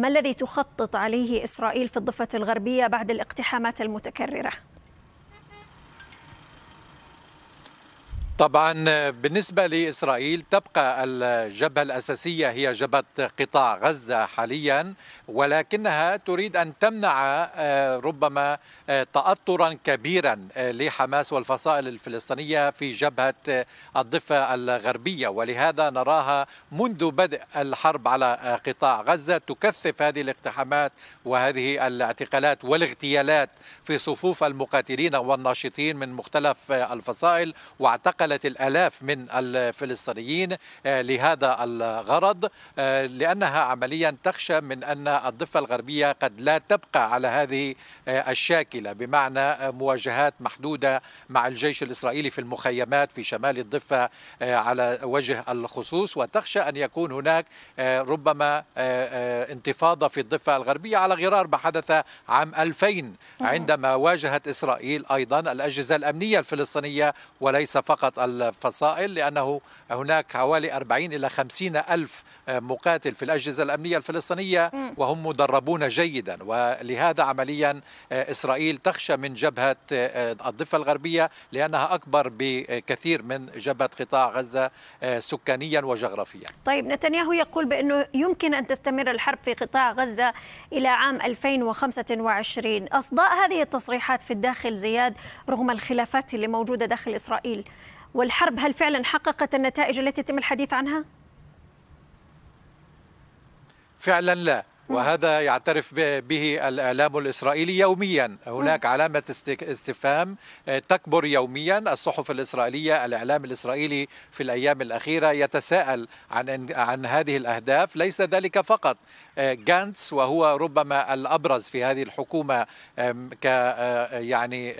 ما الذي تخطط عليه إسرائيل في الضفة الغربية بعد الاقتحامات المتكررة؟ طبعا بالنسبة لإسرائيل تبقى الجبهة الأساسية هي جبهة قطاع غزة حاليا ولكنها تريد أن تمنع آه، ربما آه، تأطرا كبيرا آه، لحماس والفصائل الفلسطينية في جبهة الضفة الغربية ولهذا نراها منذ بدء الحرب على قطاع غزة تكثف هذه الاقتحامات وهذه الاعتقالات والاغتيالات في صفوف المقاتلين والناشطين من مختلف الفصائل واعتقل حالة الآلاف من الفلسطينيين آه، لهذا الغرض آه، لأنها عمليا تخشى من أن الضفة الغربية قد لا تبقى على هذه آه، الشاكلة بمعنى مواجهات محدودة مع الجيش الإسرائيلي في المخيمات في شمال الضفة على وجه الخصوص وتخشى أن يكون هناك ربما انتفاضة في الضفة الغربية على غرار ما حدث عام 2000 عندما واجهت إسرائيل أيضا الأجهزة الأمنية الفلسطينية وليس فقط الفصائل لأنه هناك حوالي 40 إلى 50 ألف آه، مقاتل في الأجهزة الأمنية الفلسطينية وهم مدربون جيدا ولهذا عمليا آه، إسرائيل تخشى من جبهة آه، الضفة الغربية لأنها أكبر بكثير من جبهة قطاع غزة سكانيا وجغرافيا طيب نتنياهو يقول بأنه يمكن أن تستمر الحرب في قطاع غزة إلى عام 2025 أصداء هذه التصريحات في الداخل زياد رغم الخلافات اللي موجودة داخل إسرائيل والحرب هل فعلا حققت النتائج التي يتم الحديث عنها؟ فعلا لا وهذا يعترف به الإعلام الإسرائيلي يوميا هناك نعم. علامة استفهام آه، تكبر يوميا الصحف الإسرائيلية الإعلام الإسرائيلي في الأيام الأخيرة يتساءل عن عن هذه الأهداف ليس ذلك فقط آه، جانتس وهو ربما الأبرز في هذه الحكومة ك آه، يعني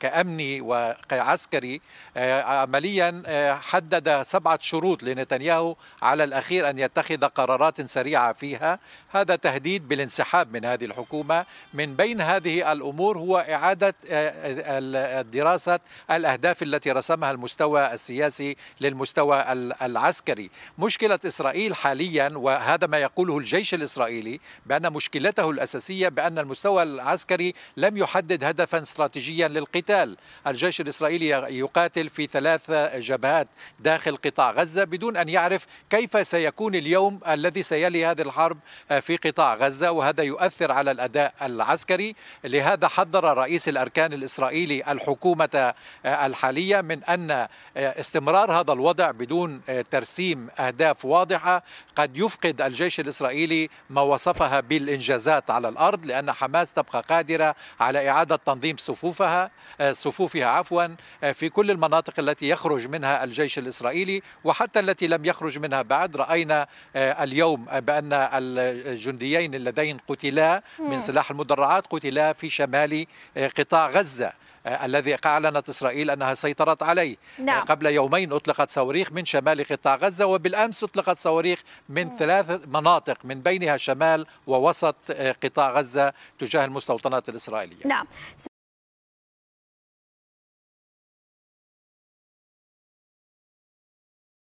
كأمني وكعسكري عمليا حدد سبعة شروط لنتنياهو على الأخير أن يتخذ قرارات سريعة فيها هذا تهديد بالانسحاب من هذه الحكومة من بين هذه الأمور هو إعادة آه، دراسة الأهداف التي رسمها المستوى السياسي للمستوى العسكري مشكلة إسرائيل حاليا وهذا ما يقوله الجيش الإسرائيلي بأن مشكلته الأساسية بأن المستوى العسكري لم يحدد هدفا استراتيجيا للقتال الجيش الإسرائيلي يقاتل في ثلاث جبهات داخل قطاع غزة بدون أن يعرف كيف سيكون اليوم الذي سيلي هذه الحرب آه، في قطاع غزة وهذا يؤثر على الأداء العسكري لهذا حذر رئيس الأركان الإسرائيلي الحكومة آه، الحالية من أن آه، استمرار هذا الوضع بدون آه، ترسيم أهداف واضحة قد يفقد الجيش الإسرائيلي ما وصفها بالإنجازات على الأرض لأن حماس تبقى قادرة على إعادة تنظيم صفوفها صفوفها عفوا في كل المناطق التي يخرج منها الجيش الإسرائيلي وحتى التي لم يخرج منها بعد رأينا اليوم بأن الجنديين اللذين قتلا من سلاح المدرعات قتلا في شمال آه، قطاع غزة آه، الذي أعلنت إسرائيل أنها سيطرت عليه آه، نعم. قبل يومين أطلقت صواريخ من شمال قطاع غزة وبالأمس أطلقت صواريخ من ثلاث مناطق من بينها شمال ووسط قطاع غزة تجاه المستوطنات الإسرائيلية نعم